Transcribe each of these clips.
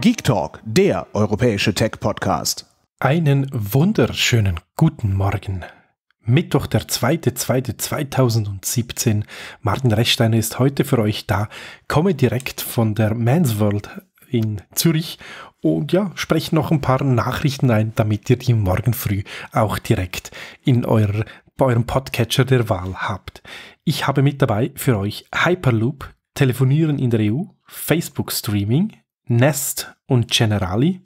Geek Talk, der europäische Tech-Podcast. Einen wunderschönen guten Morgen. Mittwoch, der 2.2.2017. Martin Rechsteiner ist heute für euch da. Komme direkt von der Man's World in Zürich und ja, spreche noch ein paar Nachrichten ein, damit ihr die morgen früh auch direkt in eurer, bei eurem Podcatcher der Wahl habt. Ich habe mit dabei für euch Hyperloop, Telefonieren in der EU, Facebook Streaming, Nest und Generali,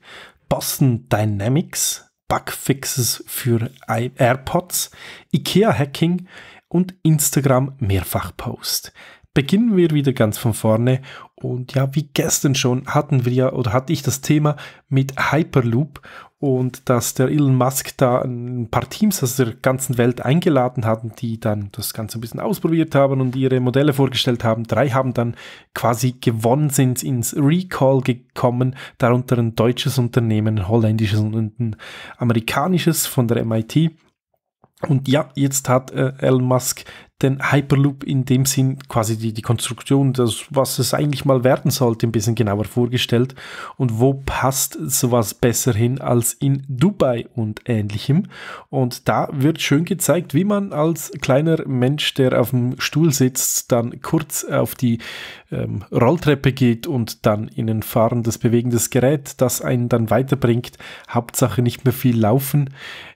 Boston Dynamics, Bugfixes für AirPods, IKEA-Hacking und Instagram-Mehrfachpost. Beginnen wir wieder ganz von vorne und ja, wie gestern schon hatten wir ja oder hatte ich das Thema mit Hyperloop und dass der Elon Musk da ein paar Teams aus der ganzen Welt eingeladen hat, die dann das Ganze ein bisschen ausprobiert haben und ihre Modelle vorgestellt haben. Drei haben dann quasi gewonnen, sind ins Recall gekommen, darunter ein deutsches Unternehmen, ein holländisches und ein amerikanisches von der MIT. Und ja, jetzt hat äh, Elon Musk den Hyperloop in dem Sinn quasi die, die Konstruktion, das, was es eigentlich mal werden sollte, ein bisschen genauer vorgestellt und wo passt sowas besser hin als in Dubai und ähnlichem. Und da wird schön gezeigt, wie man als kleiner Mensch, der auf dem Stuhl sitzt, dann kurz auf die ähm, Rolltreppe geht und dann in ein fahrendes, bewegendes Gerät, das einen dann weiterbringt. Hauptsache nicht mehr viel laufen.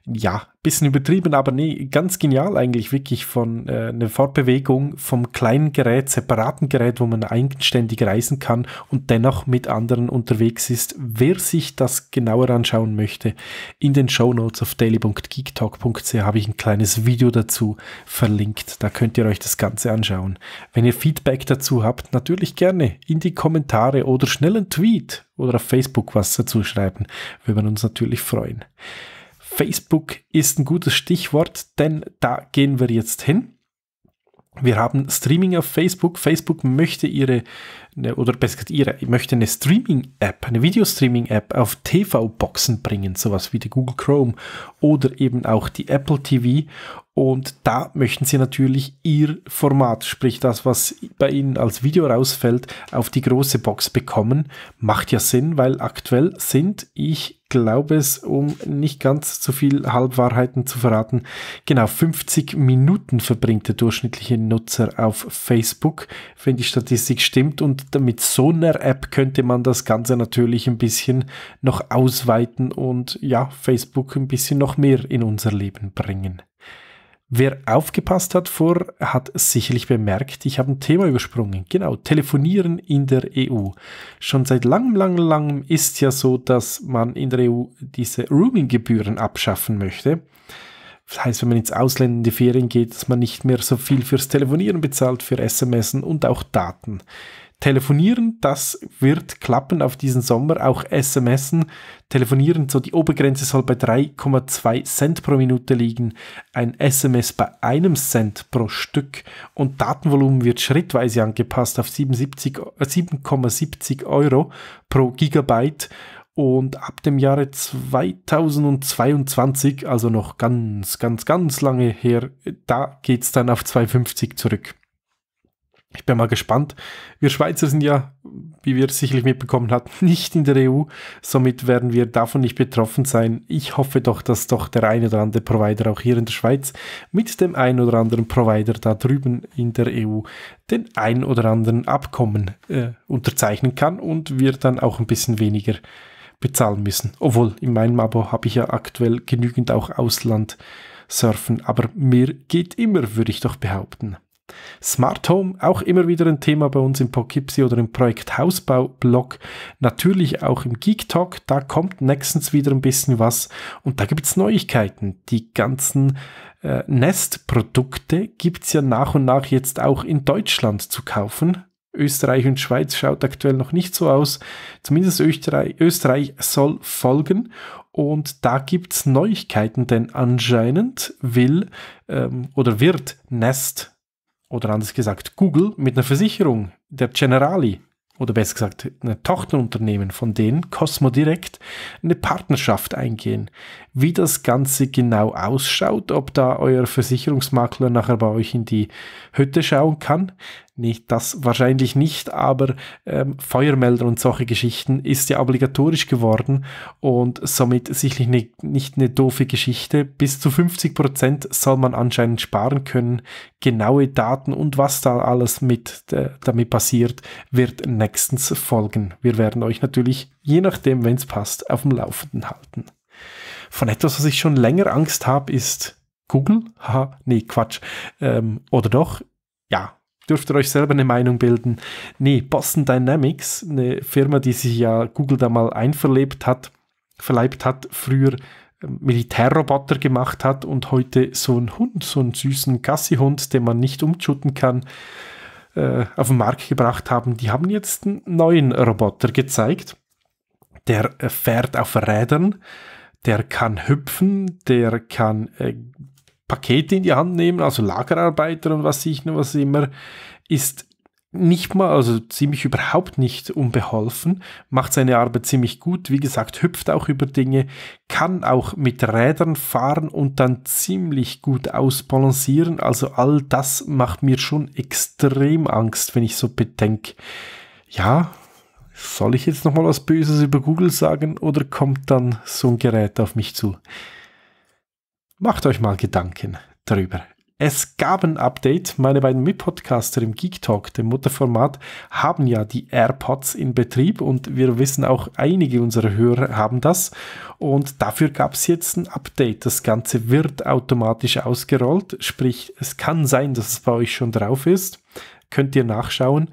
Ja, bisschen übertrieben, aber nee, ganz genial eigentlich wirklich von äh, eine Fortbewegung vom kleinen Gerät, separaten Gerät, wo man eigenständig reisen kann und dennoch mit anderen unterwegs ist. Wer sich das genauer anschauen möchte, in den Show Notes auf daily.geektalk.ch habe ich ein kleines Video dazu verlinkt. Da könnt ihr euch das Ganze anschauen. Wenn ihr Feedback dazu habt, natürlich gerne in die Kommentare oder schnell einen Tweet oder auf Facebook was dazu schreiben. Würden wir uns natürlich freuen. Facebook ist ein gutes Stichwort, denn da gehen wir jetzt hin. Wir haben Streaming auf Facebook. Facebook möchte ihre, ne, oder besser gesagt ihre, möchte eine Streaming-App, eine Videostreaming-App auf TV-Boxen bringen, sowas wie die Google Chrome oder eben auch die Apple TV. Und da möchten Sie natürlich Ihr Format, sprich das, was bei Ihnen als Video rausfällt, auf die große Box bekommen. Macht ja Sinn, weil aktuell sind, ich glaube es, um nicht ganz zu viel Halbwahrheiten zu verraten, genau 50 Minuten verbringt der durchschnittliche Nutzer auf Facebook, wenn die Statistik stimmt. Und mit so einer App könnte man das Ganze natürlich ein bisschen noch ausweiten und ja, Facebook ein bisschen noch mehr in unser Leben bringen. Wer aufgepasst hat vor, hat sicherlich bemerkt, ich habe ein Thema übersprungen. Genau, Telefonieren in der EU. Schon seit langem, langem, langem ist ja so, dass man in der EU diese Roaming-Gebühren abschaffen möchte. Das heißt, wenn man ins Ausland in die Ferien geht, dass man nicht mehr so viel fürs Telefonieren bezahlt, für SMS und auch Daten telefonieren, das wird klappen auf diesen Sommer, auch SMSen. Telefonieren, so die Obergrenze soll bei 3,2 Cent pro Minute liegen, ein SMS bei einem Cent pro Stück und Datenvolumen wird schrittweise angepasst auf 7,70 äh, Euro pro Gigabyte und ab dem Jahre 2022, also noch ganz, ganz, ganz lange her, da geht es dann auf 2,50 zurück. Ich bin mal gespannt. Wir Schweizer sind ja, wie wir sicherlich mitbekommen hatten, nicht in der EU. Somit werden wir davon nicht betroffen sein. Ich hoffe doch, dass doch der ein oder andere Provider auch hier in der Schweiz mit dem ein oder anderen Provider da drüben in der EU den ein oder anderen Abkommen äh, unterzeichnen kann und wir dann auch ein bisschen weniger bezahlen müssen. Obwohl, in meinem Abo habe ich ja aktuell genügend auch Ausland surfen, aber mehr geht immer, würde ich doch behaupten. Smart Home, auch immer wieder ein Thema bei uns im Poughkeepsie oder im Projekt Hausbau Blog. Natürlich auch im Geek Talk, da kommt nächstens wieder ein bisschen was und da gibt es Neuigkeiten. Die ganzen äh, Nest-Produkte gibt es ja nach und nach jetzt auch in Deutschland zu kaufen. Österreich und Schweiz schaut aktuell noch nicht so aus. Zumindest Österreich, Österreich soll folgen. Und da gibt es Neuigkeiten, denn anscheinend will ähm, oder wird Nest oder anders gesagt Google mit einer Versicherung der Generali oder besser gesagt einer Tochterunternehmen von denen, Cosmo Direct, eine Partnerschaft eingehen. Wie das Ganze genau ausschaut, ob da euer Versicherungsmakler nachher bei euch in die Hütte schauen kann, nicht, das wahrscheinlich nicht, aber ähm, Feuermelder und solche Geschichten ist ja obligatorisch geworden und somit sicherlich ne, nicht eine doofe Geschichte. Bis zu 50% Prozent soll man anscheinend sparen können. Genaue Daten und was da alles mit äh, damit passiert, wird nächstens folgen. Wir werden euch natürlich, je nachdem, wenn es passt, auf dem Laufenden halten. Von etwas, was ich schon länger Angst habe, ist Google. Haha, nee, Quatsch. Ähm, oder doch? Ja, dürft ihr euch selber eine Meinung bilden. Nee, Boston Dynamics, eine Firma, die sich ja Google da mal einverlebt hat, verleibt hat, früher ähm, Militärroboter gemacht hat und heute so einen Hund, so einen süßen Gassi-Hund, den man nicht umschutten kann, äh, auf den Markt gebracht haben. Die haben jetzt einen neuen Roboter gezeigt. Der fährt auf Rädern, der kann hüpfen, der kann äh, Pakete in die Hand nehmen, also Lagerarbeiter und was ich noch was immer, ist nicht mal, also ziemlich überhaupt nicht unbeholfen, macht seine Arbeit ziemlich gut, wie gesagt, hüpft auch über Dinge, kann auch mit Rädern fahren und dann ziemlich gut ausbalancieren. Also all das macht mir schon extrem Angst, wenn ich so bedenke, ja, soll ich jetzt nochmal was Böses über Google sagen oder kommt dann so ein Gerät auf mich zu? macht euch mal Gedanken darüber. Es gab ein Update. Meine beiden Mitpodcaster im Geek Talk, dem Mutterformat, haben ja die AirPods in Betrieb und wir wissen auch, einige unserer Hörer haben das. Und dafür gab es jetzt ein Update. Das Ganze wird automatisch ausgerollt, sprich, es kann sein, dass es bei euch schon drauf ist. Könnt ihr nachschauen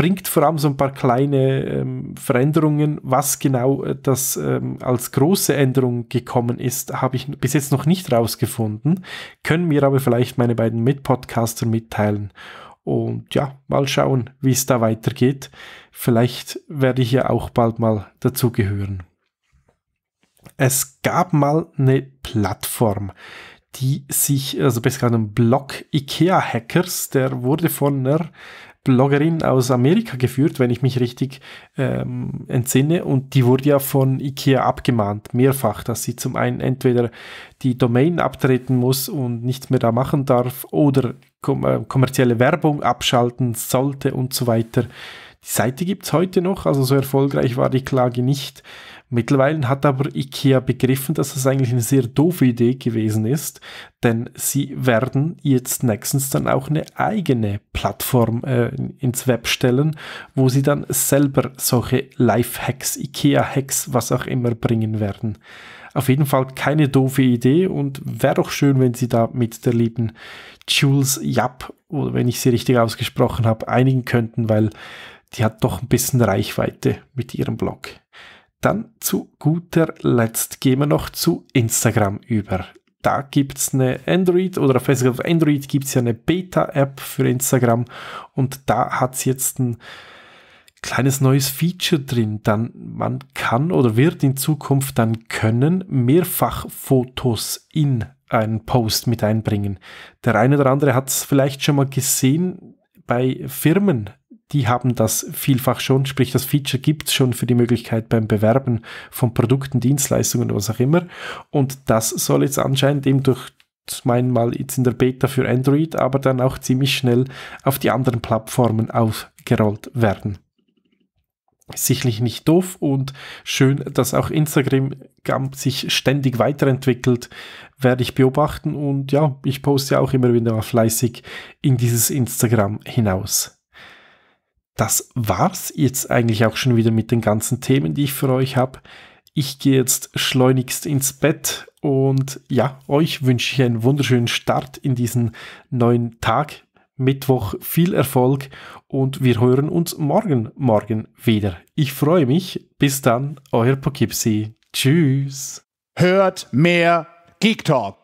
bringt vor allem so ein paar kleine ähm, Veränderungen. Was genau äh, das ähm, als große Änderung gekommen ist, habe ich bis jetzt noch nicht rausgefunden. Können mir aber vielleicht meine beiden Mitpodcaster mitteilen. Und ja, mal schauen, wie es da weitergeht. Vielleicht werde ich ja auch bald mal dazugehören. Es gab mal eine Plattform, die sich, also besser gesagt ein Blog IKEA Hackers, der wurde von einer Bloggerin aus Amerika geführt, wenn ich mich richtig ähm, entsinne. Und die wurde ja von IKEA abgemahnt, mehrfach, dass sie zum einen entweder die Domain abtreten muss und nichts mehr da machen darf oder kom äh, kommerzielle Werbung abschalten sollte und so weiter. Die Seite gibt's heute noch, also so erfolgreich war die Klage nicht. Mittlerweile hat aber IKEA begriffen, dass das eigentlich eine sehr doofe Idee gewesen ist, denn sie werden jetzt nächstens dann auch eine eigene Plattform äh, ins Web stellen, wo sie dann selber solche Life-Hacks, IKEA-Hacks, was auch immer bringen werden. Auf jeden Fall keine doofe Idee und wäre doch schön, wenn sie da mit der lieben Jules Yap, oder wenn ich sie richtig ausgesprochen habe, einigen könnten, weil die hat doch ein bisschen Reichweite mit ihrem Blog. Dann zu guter Letzt gehen wir noch zu Instagram über. Da gibt es eine Android oder auf Android gibt es ja eine Beta-App für Instagram und da hat es jetzt ein kleines neues Feature drin. Dann man kann oder wird in Zukunft dann können mehrfach Fotos in einen Post mit einbringen. Der eine oder andere hat es vielleicht schon mal gesehen bei Firmen die haben das vielfach schon, sprich das Feature gibt es schon für die Möglichkeit beim Bewerben von Produkten, Dienstleistungen, was auch immer. Und das soll jetzt anscheinend eben durch mein mal jetzt in der Beta für Android, aber dann auch ziemlich schnell auf die anderen Plattformen ausgerollt werden. Sicherlich nicht doof und schön, dass auch Instagram sich ständig weiterentwickelt, werde ich beobachten und ja, ich poste auch immer wieder mal fleißig in dieses Instagram hinaus das war's jetzt eigentlich auch schon wieder mit den ganzen Themen, die ich für euch habe. Ich gehe jetzt schleunigst ins Bett und ja, euch wünsche ich einen wunderschönen Start in diesen neuen Tag. Mittwoch viel Erfolg und wir hören uns morgen, morgen wieder. Ich freue mich. Bis dann, euer Poughkeepsie. Tschüss. Hört mehr Geek Talk.